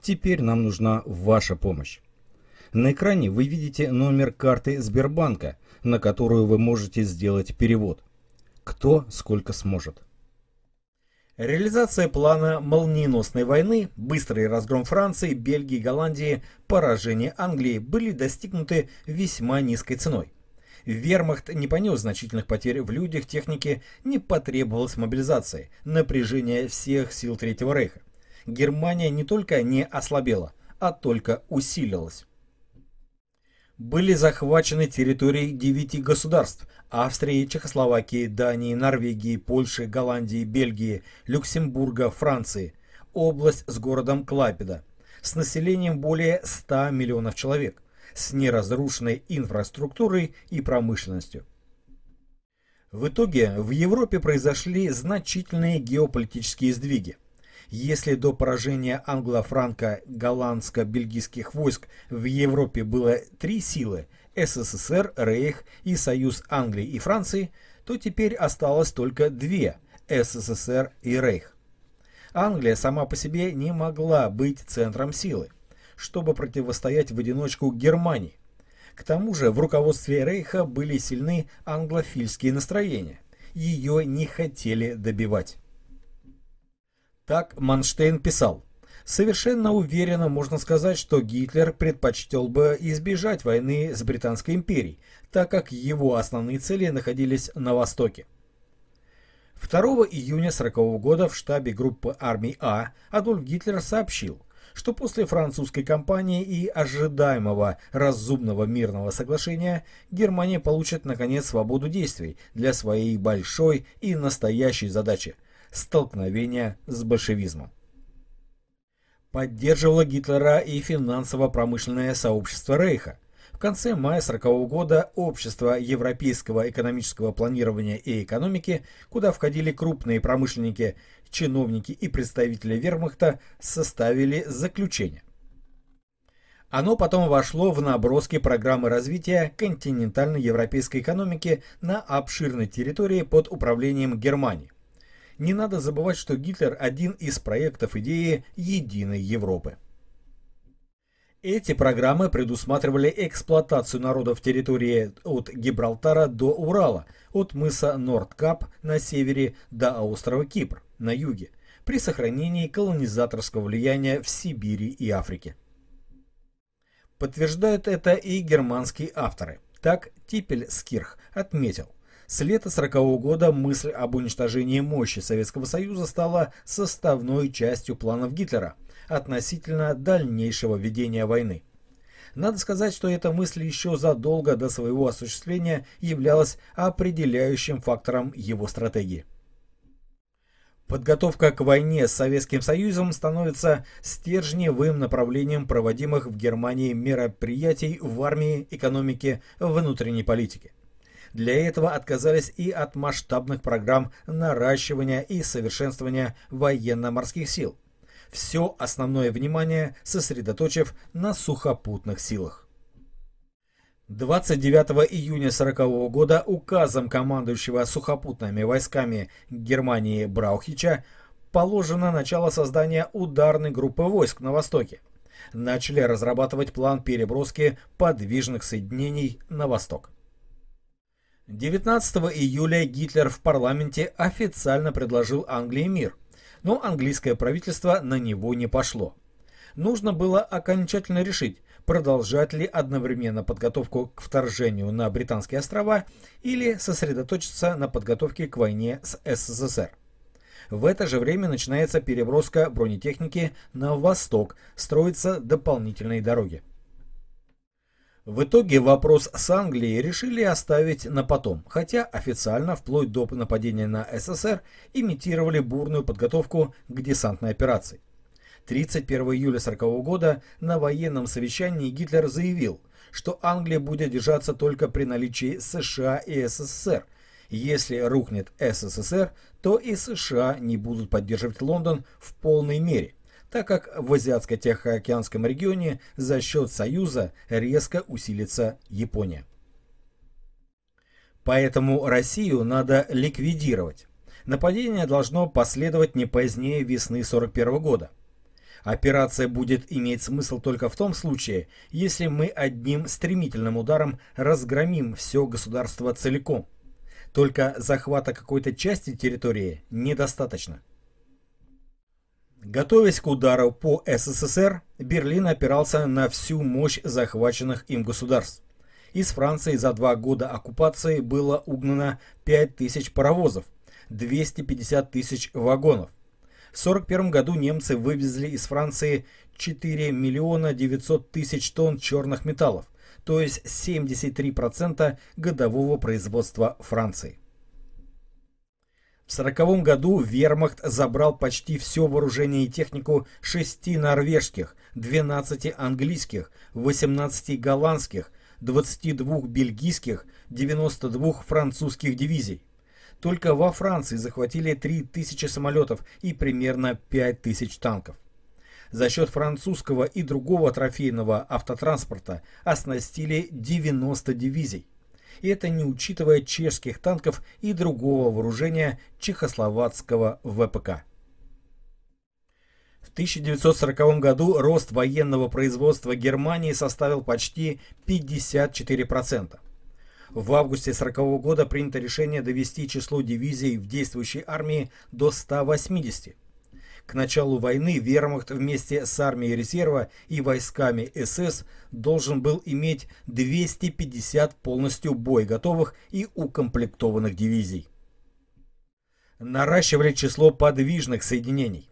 Теперь нам нужна ваша помощь. На экране вы видите номер карты Сбербанка, на которую вы можете сделать перевод. Кто сколько сможет. Реализация плана молниеносной войны, быстрый разгром Франции, Бельгии, Голландии, поражение Англии были достигнуты весьма низкой ценой. Вермахт не понес значительных потерь в людях, технике, не потребовалось мобилизации, напряжение всех сил Третьего Рейха. Германия не только не ослабела, а только усилилась. Были захвачены территории девяти государств – Австрии, Чехословакии, Дании, Норвегии, Польши, Голландии, Бельгии, Люксембурга, Франции, область с городом Клапеда, с населением более 100 миллионов человек, с неразрушенной инфраструктурой и промышленностью. В итоге в Европе произошли значительные геополитические сдвиги – если до поражения англо-франко-голландско-бельгийских войск в Европе было три силы – СССР, Рейх и Союз Англии и Франции, то теперь осталось только две – СССР и Рейх. Англия сама по себе не могла быть центром силы, чтобы противостоять в одиночку Германии. К тому же в руководстве Рейха были сильны англофильские настроения. Ее не хотели добивать. Так Манштейн писал. Совершенно уверенно можно сказать, что Гитлер предпочтел бы избежать войны с Британской империей, так как его основные цели находились на Востоке. 2 июня 40 года в штабе группы армий А Адольф Гитлер сообщил, что после французской кампании и ожидаемого разумного мирного соглашения Германия получит наконец свободу действий для своей большой и настоящей задачи – столкновения с большевизмом. Поддерживало Гитлера и финансово-промышленное сообщество Рейха. В конце мая 1940 года Общество европейского экономического планирования и экономики, куда входили крупные промышленники, чиновники и представители вермахта, составили заключение. Оно потом вошло в наброски программы развития континентальной европейской экономики на обширной территории под управлением Германии не надо забывать, что Гитлер один из проектов идеи «Единой Европы». Эти программы предусматривали эксплуатацию народов территории от Гибралтара до Урала, от мыса Нордкап на севере до острова Кипр на юге, при сохранении колонизаторского влияния в Сибири и Африке. Подтверждают это и германские авторы. Так Типпель Скирх отметил. С лета 40-го года мысль об уничтожении мощи Советского Союза стала составной частью планов Гитлера относительно дальнейшего ведения войны. Надо сказать, что эта мысль еще задолго до своего осуществления являлась определяющим фактором его стратегии. Подготовка к войне с Советским Союзом становится стержневым направлением проводимых в Германии мероприятий в армии, экономике, внутренней политике. Для этого отказались и от масштабных программ наращивания и совершенствования военно-морских сил, все основное внимание сосредоточив на сухопутных силах. 29 июня 1940 года указом командующего сухопутными войсками Германии Браухича положено начало создания ударной группы войск на Востоке. Начали разрабатывать план переброски подвижных соединений на Восток. 19 июля Гитлер в парламенте официально предложил Англии мир, но английское правительство на него не пошло. Нужно было окончательно решить, продолжать ли одновременно подготовку к вторжению на Британские острова или сосредоточиться на подготовке к войне с СССР. В это же время начинается переброска бронетехники на восток, строятся дополнительные дороги. В итоге вопрос с Англией решили оставить на потом, хотя официально вплоть до нападения на СССР имитировали бурную подготовку к десантной операции. 31 июля 1940 года на военном совещании Гитлер заявил, что Англия будет держаться только при наличии США и СССР. Если рухнет СССР, то и США не будут поддерживать Лондон в полной мере так как в Азиатско-Тихоокеанском регионе за счет Союза резко усилится Япония. Поэтому Россию надо ликвидировать. Нападение должно последовать не позднее весны 41 года. Операция будет иметь смысл только в том случае, если мы одним стремительным ударом разгромим все государство целиком. Только захвата какой-то части территории недостаточно. Готовясь к удару по СССР, Берлин опирался на всю мощь захваченных им государств. Из Франции за два года оккупации было угнано 5000 паровозов, 250 тысяч вагонов. В 1941 году немцы вывезли из Франции 4 миллиона 900 тысяч тонн черных металлов, то есть 73% годового производства Франции. В 1940 году вермахт забрал почти все вооружение и технику 6 норвежских, 12 английских, 18 голландских, 22 бельгийских, 92 французских дивизий. Только во Франции захватили 3000 самолетов и примерно 5000 танков. За счет французского и другого трофейного автотранспорта оснастили 90 дивизий. И это не учитывая чешских танков и другого вооружения чехословацкого ВПК. В 1940 году рост военного производства Германии составил почти 54%. В августе 1940 года принято решение довести число дивизий в действующей армии до 180. К началу войны вермахт вместе с армией резерва и войсками СС должен был иметь 250 полностью боеготовых и укомплектованных дивизий. Наращивали число подвижных соединений.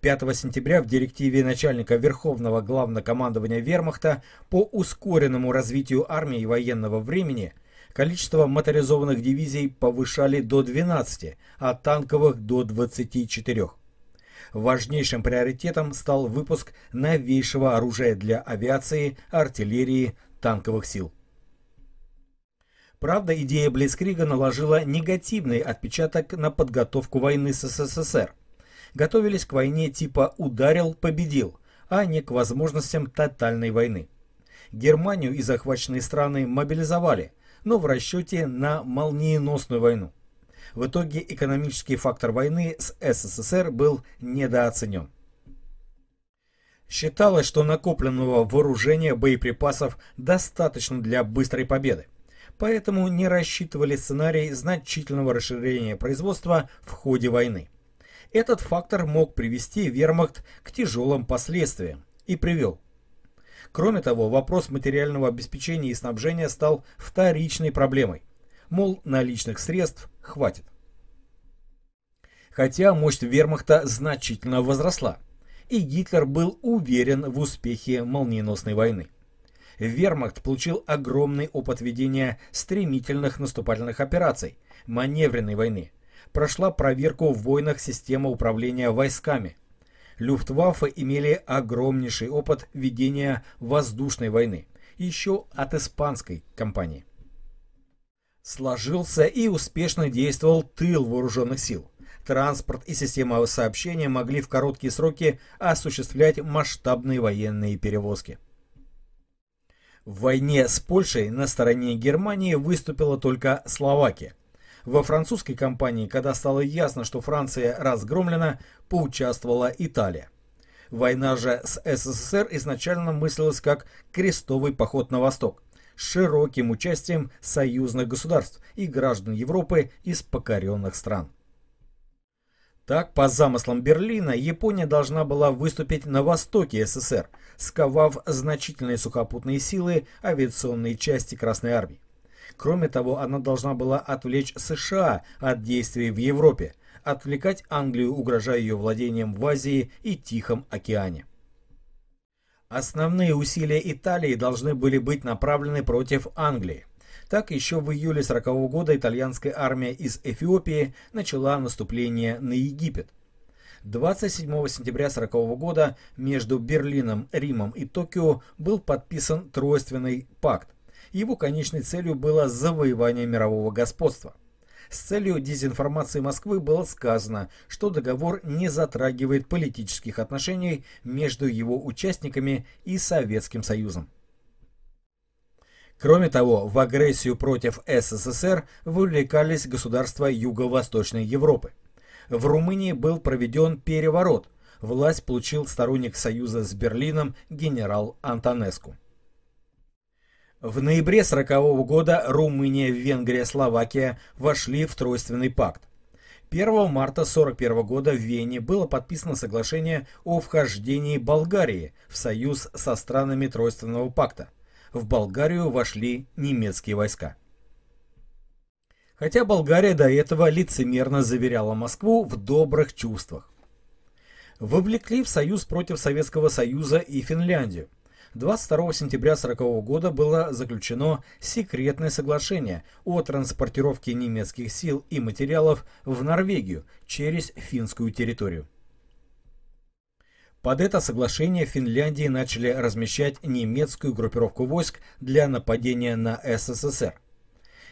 5 сентября в директиве начальника Верховного Главнокомандования Вермахта по ускоренному развитию армии военного времени количество моторизованных дивизий повышали до 12, а танковых до 24 важнейшим приоритетом стал выпуск новейшего оружия для авиации, артиллерии, танковых сил. Правда, идея Блицкрига наложила негативный отпечаток на подготовку войны с СССР. Готовились к войне типа «ударил, победил», а не к возможностям тотальной войны. Германию и захваченные страны мобилизовали, но в расчете на молниеносную войну. В итоге экономический фактор войны с СССР был недооценен. Считалось, что накопленного вооружения боеприпасов достаточно для быстрой победы. Поэтому не рассчитывали сценарий значительного расширения производства в ходе войны. Этот фактор мог привести вермахт к тяжелым последствиям и привел. Кроме того, вопрос материального обеспечения и снабжения стал вторичной проблемой мол, наличных средств хватит. Хотя мощь вермахта значительно возросла, и Гитлер был уверен в успехе молниеносной войны. Вермахт получил огромный опыт ведения стремительных наступательных операций, маневренной войны. Прошла проверку в войнах системы управления войсками. Люфтваффе имели огромнейший опыт ведения воздушной войны, еще от испанской компании. Сложился и успешно действовал тыл вооруженных сил. Транспорт и система сообщения могли в короткие сроки осуществлять масштабные военные перевозки. В войне с Польшей на стороне Германии выступила только Словакия. Во французской кампании, когда стало ясно, что Франция разгромлена, поучаствовала Италия. Война же с СССР изначально мыслилась как крестовый поход на восток широким участием союзных государств и граждан Европы из покоренных стран. Так, по замыслам Берлина, Япония должна была выступить на востоке СССР, сковав значительные сухопутные силы авиационной части Красной Армии. Кроме того, она должна была отвлечь США от действий в Европе, отвлекать Англию, угрожая ее владением в Азии и Тихом океане. Основные усилия Италии должны были быть направлены против Англии. Так еще в июле 40 -го года итальянская армия из Эфиопии начала наступление на Египет. 27 сентября 40 -го года между Берлином, Римом и Токио был подписан Тройственный пакт. Его конечной целью было завоевание мирового господства. С целью дезинформации Москвы было сказано, что договор не затрагивает политических отношений между его участниками и Советским Союзом. Кроме того, в агрессию против СССР вовлекались государства Юго-Восточной Европы. В Румынии был проведен переворот. Власть получил сторонник союза с Берлином генерал Антонеску. В ноябре 1940 года Румыния, Венгрия, Словакия вошли в Тройственный пакт. 1 марта 1941 года в Вене было подписано соглашение о вхождении Болгарии в союз со странами Тройственного пакта. В Болгарию вошли немецкие войска. Хотя Болгария до этого лицемерно заверяла Москву в добрых чувствах. Вовлекли в союз против Советского Союза и Финляндию. 22 сентября 1940 года было заключено секретное соглашение о транспортировке немецких сил и материалов в Норвегию через финскую территорию. Под это соглашение в Финляндии начали размещать немецкую группировку войск для нападения на СССР.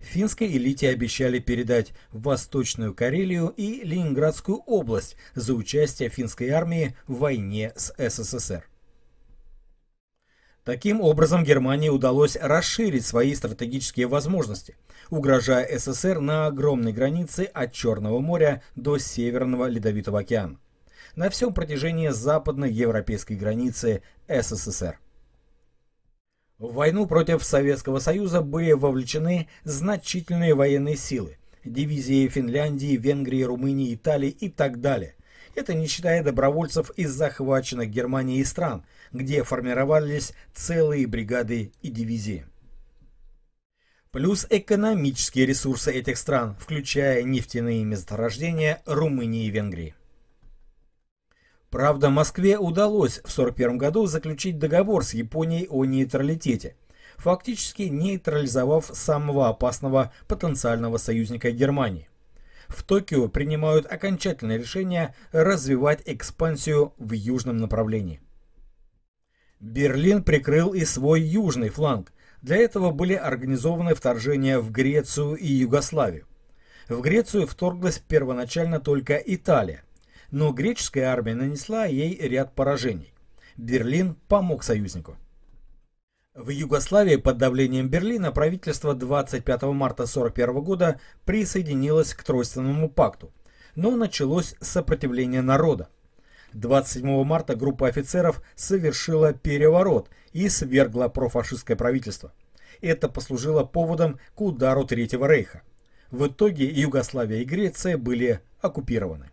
Финской элите обещали передать Восточную Карелию и Ленинградскую область за участие финской армии в войне с СССР. Таким образом, Германии удалось расширить свои стратегические возможности, угрожая СССР на огромной границе от Черного моря до Северного Ледовитого океана на всем протяжении западной европейской границы СССР. В войну против Советского Союза были вовлечены значительные военные силы, дивизии Финляндии, Венгрии, Румынии, Италии и так далее, это не считая добровольцев из захваченных Германией стран, где формировались целые бригады и дивизии. Плюс экономические ресурсы этих стран, включая нефтяные месторождения Румынии и Венгрии. Правда, Москве удалось в 1941 году заключить договор с Японией о нейтралитете, фактически нейтрализовав самого опасного потенциального союзника Германии в Токио принимают окончательное решение развивать экспансию в южном направлении. Берлин прикрыл и свой южный фланг. Для этого были организованы вторжения в Грецию и Югославию. В Грецию вторглась первоначально только Италия, но греческая армия нанесла ей ряд поражений. Берлин помог союзнику. В Югославии под давлением Берлина правительство 25 марта 1941 года присоединилось к Тройственному пакту, но началось сопротивление народа. 27 марта группа офицеров совершила переворот и свергла профашистское правительство. Это послужило поводом к удару Третьего рейха. В итоге Югославия и Греция были оккупированы.